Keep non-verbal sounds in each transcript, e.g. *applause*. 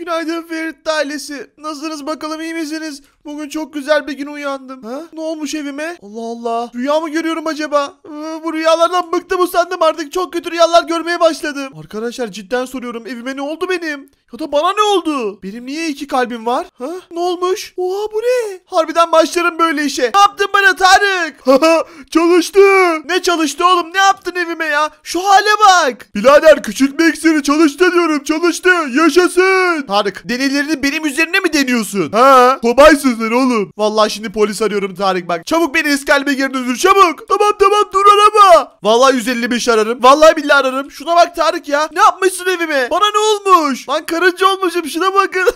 Günaydın Ferit ailesi. Nasılsınız bakalım iyi misiniz? Bugün çok güzel bir gün uyandım. Ha? Ne olmuş evime? Allah Allah. Rüya mı görüyorum acaba? Ee, bu rüyalardan bıktım usandım artık. Çok kötü rüyalar görmeye başladım. Arkadaşlar cidden soruyorum. Evime ne oldu benim? Ya da bana ne oldu? Benim niye iki kalbim var? Ha? Ne olmuş? Oha bu ne? Harbiden başlarım böyle işe. Ne yaptın bana Tarık? *laughs* çalıştı. Ne çalıştı oğlum? Ne yaptın evime ya? Şu hale bak. Bilader küçültme iksiri çalıştı diyorum. Çalıştı. Yaşasın. Tarık deneylerini benim üzerine mi deniyorsun? Ha? Kobaysın sen oğlum. Vallahi şimdi polis arıyorum Tarık bak. Çabuk beni iskalbe geri döndür çabuk. Tamam tamam dur aram Alo. Vallahi 155 ararım. Vallahi billahi ararım. Şuna bak Tarık ya. Ne yapmışsın evime? Bana ne olmuş? Lan karınca olmuşum şuna bakın.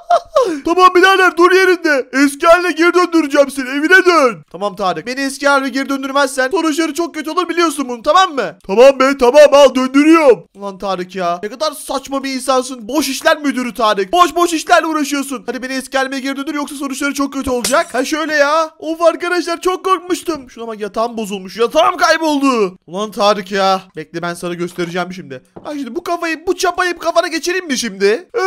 *laughs* tamam birader dur yerinde. Eski haline geri döndüreceğim seni. Evine dön. Tamam Tarık. Beni eski haline geri döndürmezsen sonuçları çok kötü olur biliyorsun bunu tamam mı? Tamam be tamam al döndürüyorum. Lan Tarık ya. Ne kadar saçma bir insansın. Boş işler müdürü Tarık. Boş boş işlerle uğraşıyorsun. Hadi beni eski halime geri döndür yoksa sonuçları çok kötü olacak. Ha şöyle ya. Of arkadaşlar çok korkmuştum. Şuna bak yatağım bozulmuş. Yatağım kayboldu oldu? Ulan Tarık ya. Bekle ben sana göstereceğim şimdi. Bak şimdi bu kafayı bu çapayı kafana geçireyim mi şimdi? Ee,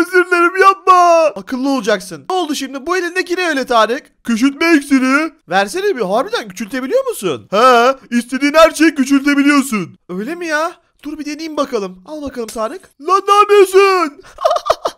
özür dilerim yapma. Akıllı olacaksın. Ne oldu şimdi? Bu elindeki ne öyle Tarık? Küçültme iksiri. Versene bir harbiden küçültebiliyor musun? He istediğin her şeyi küçültebiliyorsun. Öyle mi ya? Dur bir deneyeyim bakalım. Al bakalım Tarık. Lan ne yapıyorsun? *laughs*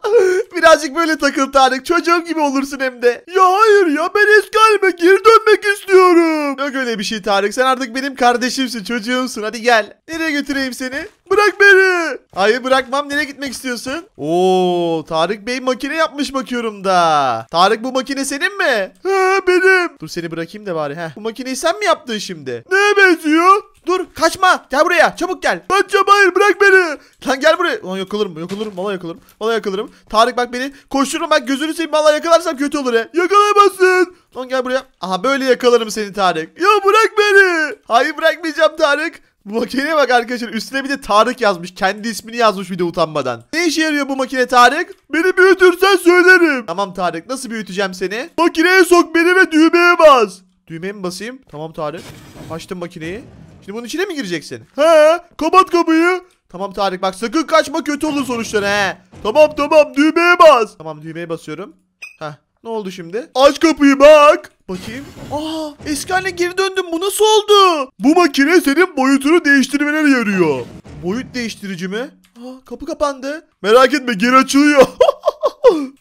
*laughs* Birazcık böyle takıl Tarık. Çocuğum gibi olursun hem de. Ya hayır ya ben eski halime geri dönmek istiyorum. Yok öyle bir şey Tarık. Sen artık benim kardeşimsin, çocuğumsun. Hadi gel. Nereye götüreyim seni? Bırak beni. Hayır bırakmam. Nereye gitmek istiyorsun? Oo, Tarık Bey makine yapmış bakıyorum da. Tarık bu makine senin mi? He benim. Dur seni bırakayım da bari. Heh. Bu makineyi sen mi yaptın şimdi? Ne benziyor? dur kaçma gel buraya çabuk gel. Kaçacağım hayır bırak beni. Lan gel buraya. Lan yok olurum yok olurum valla yok Valla yok Tarık bak beni koştururum bak gözünü seveyim valla yakalarsam kötü olur ya. Yakalayamazsın. Lan gel buraya. Aha böyle yakalarım seni Tarık. Ya bırak beni. Hayır bırakmayacağım Tarık. Bu makineye bak arkadaşlar üstüne bir de Tarık yazmış. Kendi ismini yazmış bir de utanmadan. Ne işe yarıyor bu makine Tarık? Beni büyütürsen söylerim. Tamam Tarık nasıl büyüteceğim seni? Makineye sok beni ve düğmeye bas. Düğmeye mi basayım? Tamam Tarık. Açtım makineyi. Şimdi bunun içine mi gireceksin? He kapat kapıyı. Tamam Tarık bak sakın kaçma kötü olur sonuçları he. Tamam tamam düğmeye bas. Tamam düğmeye basıyorum. Heh ne oldu şimdi? Aç kapıyı bak. Bakayım. Aa eski haline geri döndüm bu nasıl oldu? Bu makine senin boyutunu değiştirmeleri yarıyor. Boyut değiştirici mi? Aa, kapı kapandı. Merak etme geri açılıyor. *laughs*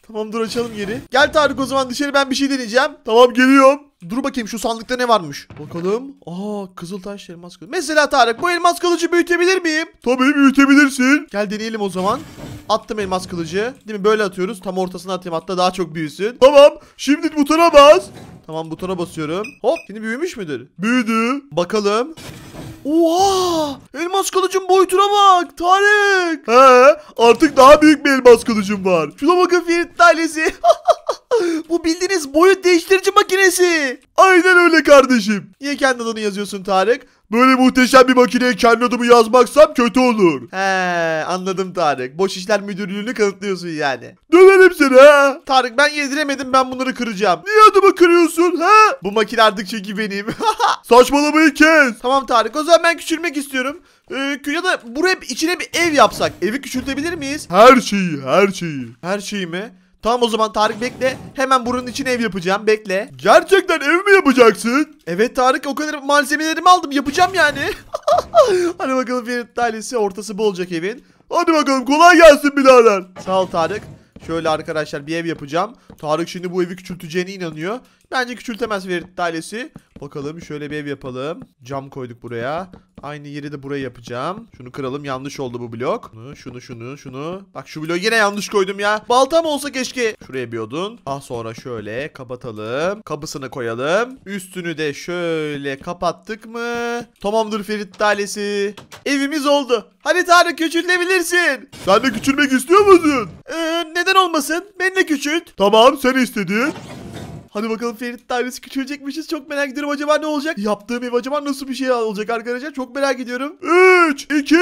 Tamam dur açalım geri. Gel Tarık o zaman dışarı ben bir şey deneyeceğim. Tamam geliyorum. Dur bakayım şu sandıkta ne varmış. Bakalım. Aa kızıl elmas kılıcı. Mesela Tarık bu elmas kılıcı büyütebilir miyim? Tabii büyütebilirsin. Gel deneyelim o zaman. Attım elmas kılıcı. Değil mi? Böyle atıyoruz. Tam ortasına atayım hatta daha çok büyüsün. Tamam. Şimdi butona bas. Tamam butona basıyorum. Hop. Şimdi büyümüş müdür? Büyüdü. Bakalım. Oha! Elmas kılıcın boyutuna bak Tarık. He artık daha büyük bir elmas kılıcım var. Şuna bakın Ferit ailesi. *laughs* Bu bildiğiniz boyut değiştirici makinesi. Aynen öyle kardeşim. Niye kendi adını yazıyorsun Tarık? Böyle muhteşem bir makineye kendi adımı yazmaksam kötü olur. He anladım Tarık. Boş işler müdürlüğünü kanıtlıyorsun yani. Döverim seni ha. Tarık ben yediremedim ben bunları kıracağım. Niye adımı kırıyorsun ha? Bu makine artık çünkü benim. *laughs* Saçmalamayı kes. Tamam Tarık o zaman ben küçülmek istiyorum. Ee, ya da buraya içine bir ev yapsak. Evi küçültebilir miyiz? Her şeyi her şeyi. Her şeyi mi? Tamam o zaman Tarık bekle. Hemen buranın içine ev yapacağım. Bekle. Gerçekten ev mi yapacaksın? Evet Tarık o kadar malzemelerimi aldım. Yapacağım yani. *laughs* Hadi bakalım bir tanesi ortası bu olacak evin. Hadi bakalım kolay gelsin birader. Sağ ol Tarık. Şöyle arkadaşlar bir ev yapacağım. Tarık şimdi bu evi küçülteceğine inanıyor. Bence küçültemez Ferit ailesi. Bakalım şöyle bir ev yapalım. Cam koyduk buraya. Aynı yeri de buraya yapacağım. Şunu kıralım. Yanlış oldu bu blok. Şunu, şunu, şunu, Bak şu bloğu yine yanlış koydum ya. Baltam olsa keşke. Şuraya bir odun. Ah sonra şöyle kapatalım. Kabısını koyalım. Üstünü de şöyle kapattık mı? Tamamdır Ferit talesi Evimiz oldu. Hadi Tanrı küçültebilirsin. Sen de küçülmek istiyor musun? Ee, neden olmasın? ben de küçült. Tamam sen istedin. Hadi bakalım Ferit tanesi küçülecekmişiz. Çok merak ediyorum acaba ne olacak? Yaptığım ev acaba nasıl bir şey olacak arkadaşlar? Çok merak ediyorum. 3, 2,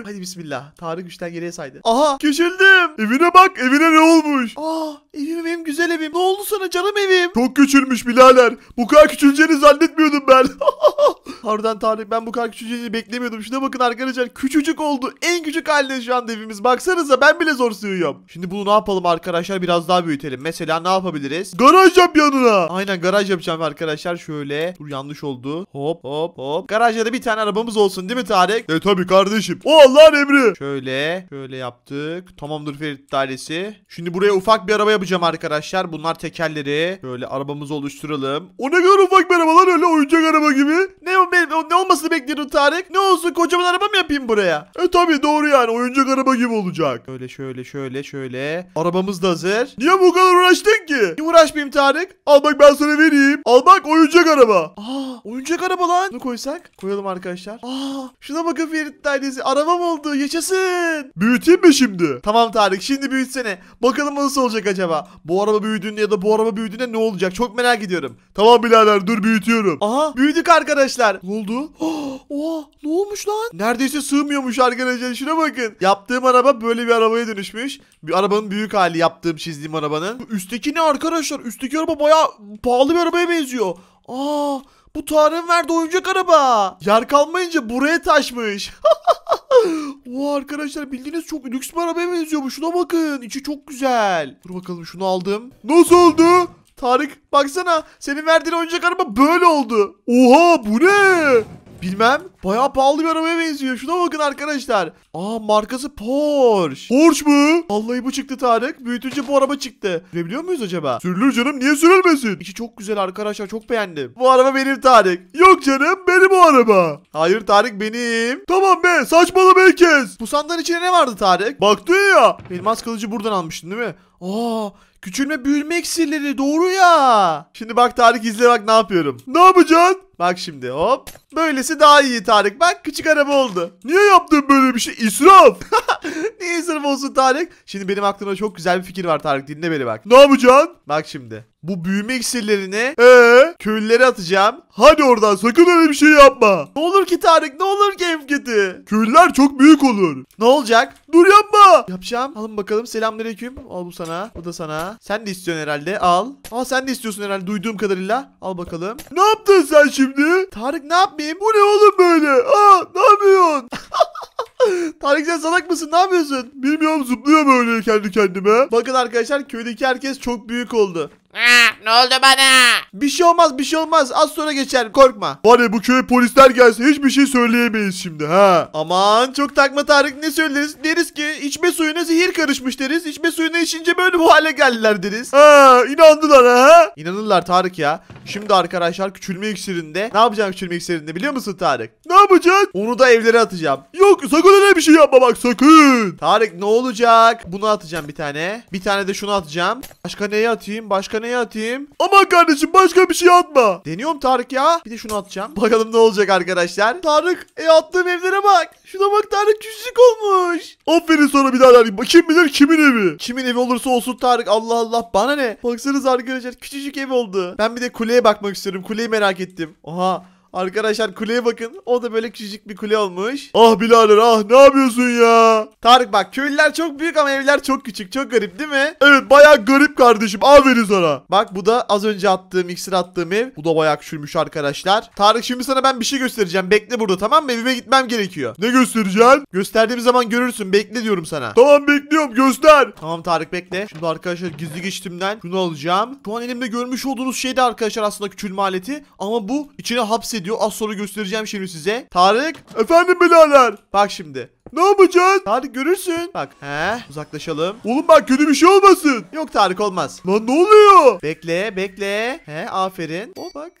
1. Hadi bismillah. Tarık güçten geriye saydı. Aha küçüldüm. Evine bak evine ne olmuş? Aa ah, evim benim güzel evim. Ne oldu sana canım evim? Çok küçülmüş birader. Bu kadar küçüleceğini zannetmiyordum ben. Harbiden *laughs* Tarık ben bu kadar küçüleceğini beklemiyordum. Şuna bakın arkadaşlar küçücük oldu. En küçük halde şu anda evimiz. Baksanıza ben bile zor sığıyorum. Şimdi bunu ne yapalım arkadaşlar biraz daha büyütelim. Mesela ne yapabiliriz? Garaj yapacağım yanına. Aynen garaj yapacağım arkadaşlar. Şöyle. Dur yanlış oldu. Hop hop hop. Garajda da bir tane arabamız olsun değil mi Tarık? E tabii kardeşim. O Allah'ın emri. Şöyle. Şöyle yaptık. Tamamdır Ferit dairesi. Şimdi buraya ufak bir araba yapacağım arkadaşlar. Bunlar tekerleri. Böyle arabamızı oluşturalım. O ne kadar ufak bir araba arabalar öyle oyuncak araba gibi bekliyordun Tarık? Ne olsun kocaman araba mı yapayım buraya? E tabi doğru yani oyuncak araba gibi olacak. Öyle şöyle şöyle şöyle. Arabamız da hazır. Niye bu kadar uğraştın ki? Niye uğraşmayayım Tarık? Al bak ben sana vereyim. Al bak oyuncak araba. Aa oyuncak araba lan. Bunu koysak? Koyalım arkadaşlar. Aa şuna bakın Ferit ailesi. Arabam oldu yaşasın. Büyüteyim mi şimdi? Tamam Tarık şimdi büyütsene. Bakalım nasıl olacak acaba? Bu araba büyüdüğünde ya da bu araba büyüdüğünde ne olacak? Çok merak ediyorum. Tamam birader dur büyütüyorum. Aha büyüdük arkadaşlar. Ne oldu? Oh, *gasps* *gasps* Oha ne olmuş lan? Neredeyse sığmıyormuş arkadaşlar şuna bakın. Yaptığım araba böyle bir arabaya dönüşmüş. Bir arabanın büyük hali yaptığım çizdiğim arabanın. Bu üstteki ne arkadaşlar? Üstteki araba baya pahalı bir arabaya benziyor. Aa bu Tarık'ın verdi oyuncak araba. Yer kalmayınca buraya taşmış. *laughs* Oha arkadaşlar bildiğiniz çok lüks bir arabaya benziyor Şuna bakın. içi çok güzel. Dur bakalım şunu aldım. Nasıl oldu? Tarık baksana senin verdiğin oyuncak araba böyle oldu. Oha bu ne? Bilmem. Bayağı pahalı bir arabaya benziyor. Şuna bakın arkadaşlar. Aa markası Porsche. Porsche mu? Vallahi bu çıktı Tarık. Büyütünce bu araba çıktı. Sürebiliyor muyuz acaba? Sürülür canım. Niye sürülmesin? İşi çok güzel arkadaşlar. Çok beğendim. Bu araba benim Tarık. Yok canım benim o araba. Hayır Tarık benim. Tamam be saçmalama herkes. Bu sandığın içine ne vardı Tarık? Baktın ya. Elmas kılıcı buradan almıştın değil mi? Aa küçülme büyüme iksirleri doğru ya. Şimdi bak Tarık izle bak ne yapıyorum. Ne yapacaksın? Bak şimdi hop. Böylesi daha iyi Tarık. Bak küçük araba oldu. Niye yaptın böyle bir şey? İsraf. *laughs* Niye israf olsun Tarık? Şimdi benim aklımda çok güzel bir fikir var Tarık. Dinle beni bak. Ne yapacaksın? Bak şimdi. Bu büyüme iksirlerini ee, köylülere atacağım. Hadi oradan sakın öyle bir şey yapma. Ne olur ki Tarık ne olur ki Emketi. Köylüler çok büyük olur. Ne olacak? Dur yapma. Yapacağım. Alın bakalım selamünaleyküm. Al bu sana. Bu da sana. Sen de istiyorsun herhalde al. Aa sen de istiyorsun herhalde duyduğum kadarıyla. Al bakalım. Ne yaptın sen şimdi? şimdi? Tarık ne yapmayayım? Bu ne oğlum böyle? Aa ne yapıyorsun? *laughs* Tarık sen salak mısın? Ne yapıyorsun? Bilmiyorum zıplıyor böyle kendi kendime. Bakın arkadaşlar köydeki herkes çok büyük oldu. Ne oldu bana? Bir şey olmaz bir şey olmaz az sonra geçer korkma. Var bu köye polisler gelse hiçbir şey söyleyemeyiz şimdi ha. Aman çok takma Tarık ne söyleriz? Deriz ki içme suyuna zehir karışmış deriz. İçme suyuna içince böyle bu hale geldiler deriz. Ha inandılar ha. İnanırlar Tarık ya. Şimdi arkadaşlar küçülme iksirinde ne yapacağım küçülme iksirinde biliyor musun Tarık? Ne yapacak? Onu da evlere atacağım. Yok sakın öyle bir şey yapma bak sakın. Tarık ne olacak? Bunu atacağım bir tane. Bir tane de şunu atacağım. Başka neye atayım? Başka neye atayım? bakayım. Aman kardeşim başka bir şey atma. Deniyorum Tarık ya. Bir de şunu atacağım. Bakalım ne olacak arkadaşlar. Tarık e attığım evlere bak. Şuna bak Tarık küçücük olmuş. Aferin daha birader. Kim bilir kimin evi. Kimin evi olursa olsun Tarık. Allah Allah bana ne. Baksanız arkadaşlar küçücük ev oldu. Ben bir de kuleye bakmak istiyorum. Kuleyi merak ettim. Oha. Arkadaşlar kuleye bakın. O da böyle küçücük bir kule olmuş. Ah birader ah ne yapıyorsun ya? Tarık bak köylüler çok büyük ama evler çok küçük. Çok garip değil mi? Evet bayağı garip kardeşim. Aferin sana. Bak bu da az önce attığım iksir attığım ev. Bu da bayağı küçülmüş arkadaşlar. Tarık şimdi sana ben bir şey göstereceğim. Bekle burada tamam mı? Evime gitmem gerekiyor. Ne göstereceğim? Gösterdiğim zaman görürsün. Bekle diyorum sana. Tamam bekliyorum göster. Tamam Tarık bekle. Şimdi arkadaşlar gizli geçtimden şunu alacağım. Şu an elimde görmüş olduğunuz şey de arkadaşlar aslında küçülme aleti. Ama bu içine hapsedilmiş ediyor. Az sonra göstereceğim şimdi size. Tarık. Efendim birader. Bak şimdi. Ne yapacağız? Tarık görürsün. Bak. He. Uzaklaşalım. Oğlum bak kötü bir şey olmasın. Yok Tarık olmaz. Lan ne oluyor? Bekle bekle. He aferin. O bak.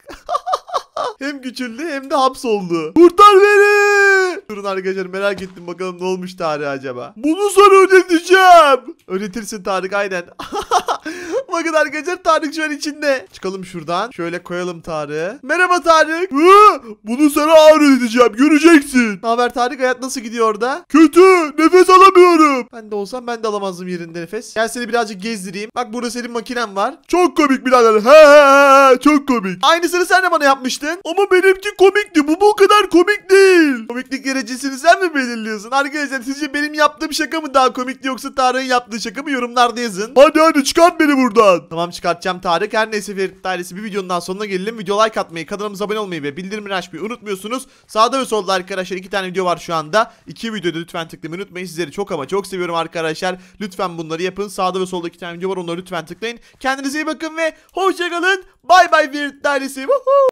*laughs* hem küçüldü hem de hapsoldu. Kurtar beni. Durun arkadaşlar merak ettim bakalım ne olmuş Tarık acaba. Bunu sonra ödeteceğim. Ödettirsin Tarık aynen. *laughs* Bakın arkadaşlar Tarık şu an içinde. Çıkalım şuradan. Şöyle koyalım Tarık'ı. Merhaba Tarık. Hı, bunu sana ağır edeceğim. Göreceksin. Ne haber Tarık? Hayat nasıl gidiyor orada? Kötü. Nefes alamıyorum. Ben de olsam ben de alamazdım yerinde nefes. Gel seni birazcık gezdireyim. Bak burada senin makinen var. Çok komik birader. He, he, he çok komik. Aynısını sen de bana yapmıştın. Ama benimki komikti. Bu bu kadar komik değil. Komiklik derecesini sen mi belirliyorsun? Arkadaşlar sizce benim yaptığım şaka mı daha komikti yoksa Tarık'ın yaptığı şaka mı? Yorumlarda yazın. Hadi hadi çıkart beni buradan buradan. Tamam çıkartacağım Tarık. Her neyse Ferit ailesi bir videonun daha sonuna gelelim. Video like atmayı, kanalımıza abone olmayı ve bildirimleri açmayı unutmuyorsunuz. Sağda ve solda arkadaşlar iki tane video var şu anda. İki videoda lütfen tıklamayı unutmayın. Sizleri çok ama çok seviyorum arkadaşlar. Lütfen bunları yapın. Sağda ve solda iki tane video var. Onları lütfen tıklayın. Kendinize iyi bakın ve hoşçakalın. Bay bay Ferit ailesi. Woohoo!